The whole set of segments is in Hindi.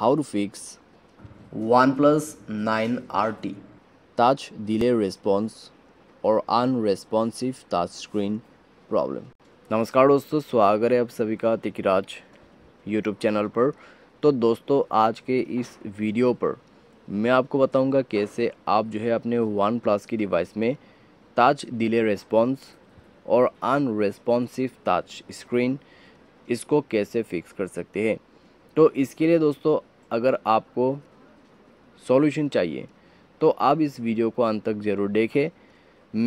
how to fix OnePlus 9RT touch delay response और अनरेस्पॉन्सिव टाच स्क्रीन प्रॉब्लम नमस्कार दोस्तों स्वागत है आप सभी का तिकराज यूट्यूब चैनल पर तो दोस्तों आज के इस वीडियो पर मैं आपको बताऊंगा कैसे आप जो है अपने वन प्लस की डिवाइस में टच डिले रेस्पॉन्स और अनरेस्पॉन्सिव टच स्क्रीन इसको कैसे फिक्स कर सकते हैं तो इसके लिए दोस्तों अगर आपको सॉल्यूशन चाहिए तो आप इस वीडियो को अंत तक ज़रूर देखें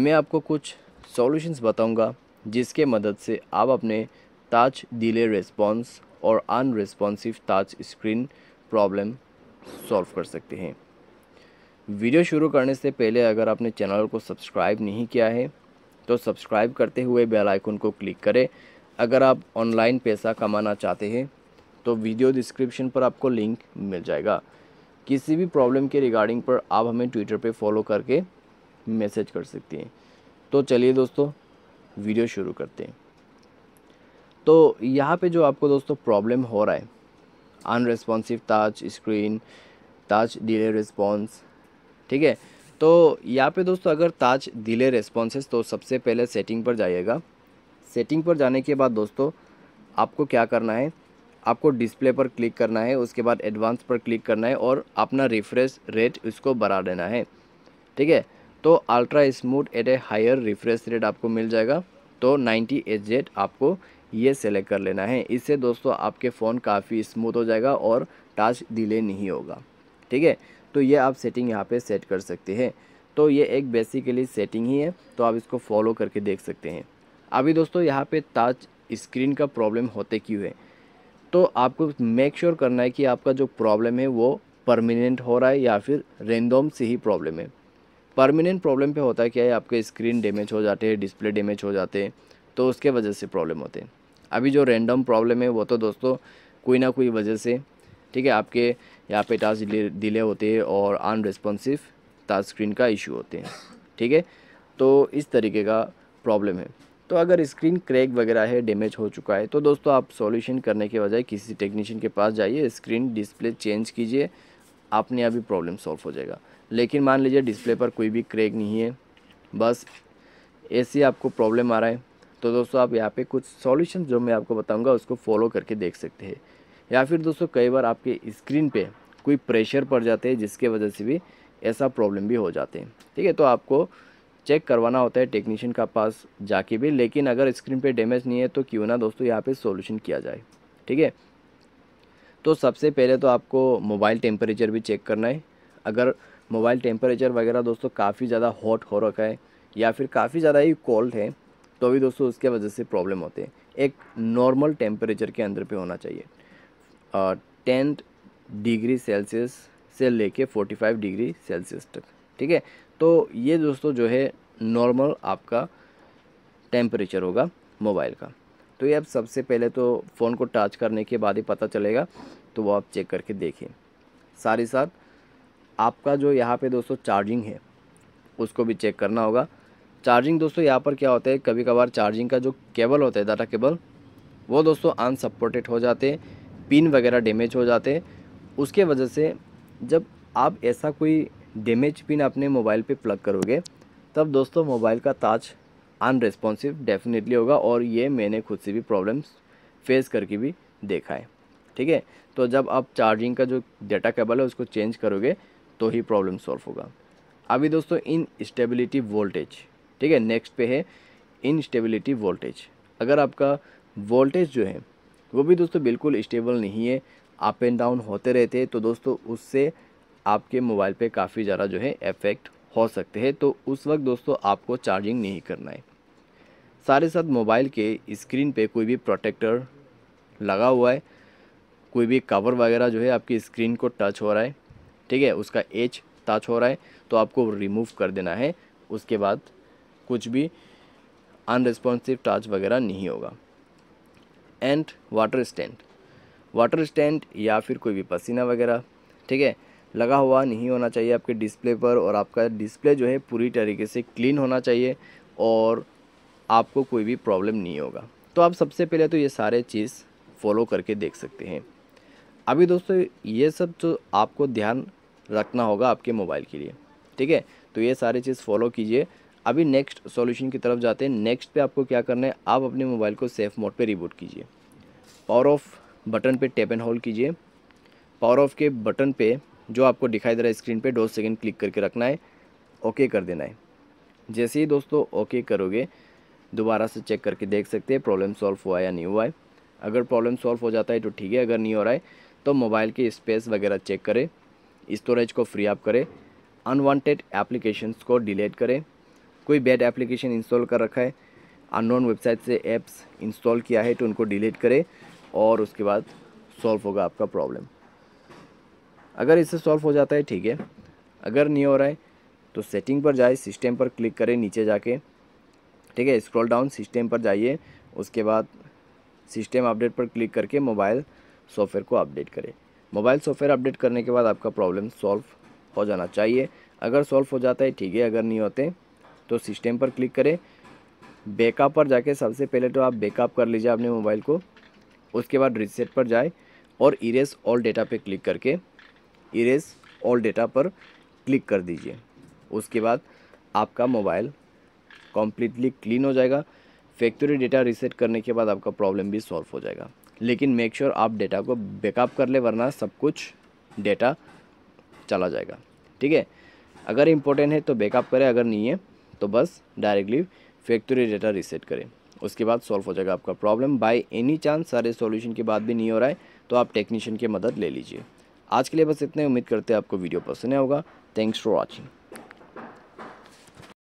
मैं आपको कुछ सॉल्यूशंस बताऊंगा जिसके मदद से आप अपने ताज डिले रिस्पॉन्स और unresponsive touch screen problem solve कर सकते हैं वीडियो शुरू करने से पहले अगर आपने चैनल को सब्सक्राइब नहीं किया है तो सब्सक्राइब करते हुए बेल आइकन को क्लिक करें अगर आप ऑनलाइन पैसा कमाना चाहते हैं तो वीडियो डिस्क्रिप्शन पर आपको लिंक मिल जाएगा किसी भी प्रॉब्लम के रिगार्डिंग पर आप हमें ट्विटर पे फॉलो करके मैसेज कर सकती हैं तो चलिए दोस्तों वीडियो शुरू करते हैं तो यहाँ पे जो आपको दोस्तों प्रॉब्लम हो रहा है unresponsive touch screen touch delay response ठीक है तो यहाँ पे दोस्तों अगर टच डिले रिस्पॉन्सेस तो सबसे पहले सेटिंग पर जाइएगा सेटिंग पर जाने के बाद दोस्तों आपको क्या करना है आपको डिस्प्ले पर क्लिक करना है उसके बाद एडवांस पर क्लिक करना है और अपना रिफ्रेश रेट उसको बढ़ा देना है ठीक है तो ultra smooth at a higher refresh rate आपको मिल जाएगा तो नाइन्टी एच आपको ये सेलेक्ट कर लेना है इससे दोस्तों आपके फ़ोन काफ़ी स्मूथ हो जाएगा और टच डिले नहीं होगा ठीक है तो ये आप सेटिंग यहाँ पे सेट कर सकते हैं तो ये एक बेसिकली सेटिंग ही है तो आप इसको फॉलो करके देख सकते हैं अभी दोस्तों यहाँ पे टच स्क्रीन का प्रॉब्लम होते क्यों है तो आपको मेक श्योर sure करना है कि आपका जो प्रॉब्लम है वो परमानेंट हो रहा है या फिर रेंडोम से ही प्रॉब्लम है परमानेंट प्रॉब्लम पे होता है क्या है आपके स्क्रीन डैमेज हो जाते हैं डिस्प्ले डैमेज हो जाते हैं तो उसके वजह से प्रॉब्लम होते हैं अभी जो रेंडम प्रॉब्लम है वो तो दोस्तों कोई ना कोई वजह से ठीक है आपके यहाँ पे टास्क डिले होते हैं और अनरेस्पॉन्सिव टास्क स्क्रीन का इशू होते हैं ठीक है तो इस तरीके का प्रॉब्लम है तो अगर स्क्रीन क्रैक वगैरह है डैमेज हो चुका है तो दोस्तों आप सॉल्यूशन करने के बजाय किसी टेक्नीशियन के पास जाइए स्क्रीन डिस्प्ले चेंज कीजिए आपने अभी प्रॉब्लम सॉल्व हो जाएगा लेकिन मान लीजिए डिस्प्ले पर कोई भी क्रैक नहीं है बस ऐसे आपको प्रॉब्लम आ रहा है तो दोस्तों आप यहाँ पे कुछ सॉल्यूशन जो मैं आपको बताऊँगा उसको फॉलो करके देख सकते हैं या फिर दोस्तों कई बार आपके स्क्रीन पर कोई प्रेशर पड़ जाते हैं जिसके वजह से भी ऐसा प्रॉब्लम भी हो जाते हैं ठीक है तो आपको चेक करवाना होता है टेक्नीशियन का पास जाके भी लेकिन अगर स्क्रीन पे डैमेज नहीं है तो क्यों ना दोस्तों यहाँ पे सॉल्यूशन किया जाए ठीक है तो सबसे पहले तो आपको मोबाइल टेम्परेचर भी चेक करना है अगर मोबाइल टेम्परेचर वगैरह दोस्तों काफ़ी ज़्यादा हॉट हो रखा है या फिर काफ़ी ज़्यादा ही कोल्ड है तो भी दोस्तों उसके वजह से प्रॉब्लम होते हैं एक नॉर्मल टेम्परेचर के अंदर पर होना चाहिए टेन डिग्री सेल्सियस से लेके 45 डिग्री सेल्सियस तक ठीक है तो ये दोस्तों जो है नॉर्मल आपका टेम्परेचर होगा मोबाइल का तो ये अब सबसे पहले तो फ़ोन को टच करने के बाद ही पता चलेगा तो वो आप चेक करके देखिए साथ ही साथ आपका जो यहाँ पे दोस्तों चार्जिंग है उसको भी चेक करना होगा चार्जिंग दोस्तों यहाँ पर क्या होता है कभी कभार चार्जिंग का जो केबल होता है डाटा केबल वो दोस्तों अनसपोर्टेड हो जाते पिन वगैरह डैमेज हो जाते उसके वजह से जब आप ऐसा कोई डैमेज पिन अपने मोबाइल पे प्लग करोगे तब दोस्तों मोबाइल का ताज अनरेस्पॉन्सिव डेफिनेटली होगा और ये मैंने खुद से भी प्रॉब्लम्स फेस करके भी देखा है ठीक है तो जब आप चार्जिंग का जो डेटा केबल है उसको चेंज करोगे तो ही प्रॉब्लम सॉल्व होगा अभी दोस्तों इन स्टेबिलिटी वोल्टेज ठीक है नेक्स्ट पे है इन स्टेबिलिटी वोल्टेज अगर आपका वोल्टेज जो है वो भी दोस्तों बिल्कुल स्टेबल नहीं है अप एंड डाउन होते रहते हैं तो दोस्तों उससे आपके मोबाइल पे काफ़ी ज़्यादा जो है इफेक्ट हो सकते हैं तो उस वक्त दोस्तों आपको चार्जिंग नहीं करना है सारे साथ मोबाइल के स्क्रीन पे कोई भी प्रोटेक्टर लगा हुआ है कोई भी कवर वगैरह जो है आपकी स्क्रीन को टच हो रहा है ठीक है उसका एच टच हो रहा है तो आपको रिमूव कर देना है उसके बाद कुछ भी अनरिस्पॉन्सिव टच वगैरह नहीं होगा and water stand water stand या फिर कोई भी पसीना वगैरह ठीक है लगा हुआ नहीं होना चाहिए आपके डिस्प्ले पर और आपका डिस्प्ले जो है पूरी तरीके से क्लीन होना चाहिए और आपको कोई भी प्रॉब्लम नहीं होगा तो आप सबसे पहले तो ये सारे चीज़ फॉलो करके देख सकते हैं अभी दोस्तों ये सब तो आपको ध्यान रखना होगा आपके मोबाइल के लिए ठीक है तो ये सारे चीज़ फॉलो कीजिए अभी नेक्स्ट सॉल्यूशन की तरफ जाते हैं नेक्स्ट पे आपको क्या करना है आप अपने मोबाइल को सेफ मोड पे रिबूट कीजिए पावर ऑफ बटन पे टैप एंड होल्ड कीजिए पावर ऑफ के बटन पे जो आपको दिखाई दे रहा है स्क्रीन पे दो सेकंड क्लिक करके रखना है ओके कर देना है जैसे ही दोस्तों ओके करोगे दोबारा से चेक करके देख सकते हैं प्रॉब्लम सॉल्व हुआ या नहीं हुआ है अगर प्रॉब्लम सॉल्व हो जाता है तो ठीक है अगर नहीं हो रहा है तो मोबाइल के स्पेस वगैरह चेक करें स्टोरेज को फ्री अप करें अनवांटेड एप्लीकेशंस को डिलीट करें कोई बैड एप्लीकेशन इंस्टॉल कर रखा है अननोन वेबसाइट से ऐप्स इंस्टॉल किया है तो उनको डिलीट करें और उसके बाद सॉल्व होगा आपका प्रॉब्लम अगर इससे सॉल्व हो जाता है ठीक है अगर नहीं हो रहा है तो सेटिंग पर जाए सिस्टम पर क्लिक करें नीचे जाके ठीक है स्क्रॉल डाउन सिस्टम पर जाइए उसके बाद सिस्टम अपडेट पर क्लिक करके मोबाइल सॉफ्टवेयर को अपडेट करें मोबाइल सॉफ्टवेयर अपडेट करने के बाद आपका प्रॉब्लम सॉल्व हो जाना चाहिए अगर सॉल्व हो जाता है ठीक है अगर नहीं होते तो सिस्टम पर क्लिक करें बैकअप पर जाके सबसे पहले तो आप बैकअप कर लीजिए अपने मोबाइल को उसके बाद रिसेट पर जाए और इरेस ऑल डेटा पे क्लिक करके इरेज ऑल डेटा पर क्लिक कर दीजिए उसके बाद आपका मोबाइल कम्प्लीटली क्लीन हो जाएगा फैक्ट्री डेटा रिसेट करने के बाद आपका प्रॉब्लम भी सॉल्व हो जाएगा लेकिन मेक श्योर sure आप डेटा को बैकअप कर ले वरना सब कुछ डेटा चला जाएगा ठीक है अगर इम्पोर्टेंट है तो बैकअप करें अगर नहीं है तो बस डायरेक्टली फैक्ट्री डेटा रिसेट करें उसके बाद सॉल्व हो जाएगा आपका प्रॉब्लम बाय एनी चांस सारे सॉल्यूशन के बाद भी नहीं हो रहा है तो आप टेक्नीशियन की मदद ले लीजिए आज के लिए बस इतने उम्मीद करते हैं आपको वीडियो पसंद आया होगा थैंक्स फॉर वॉचिंग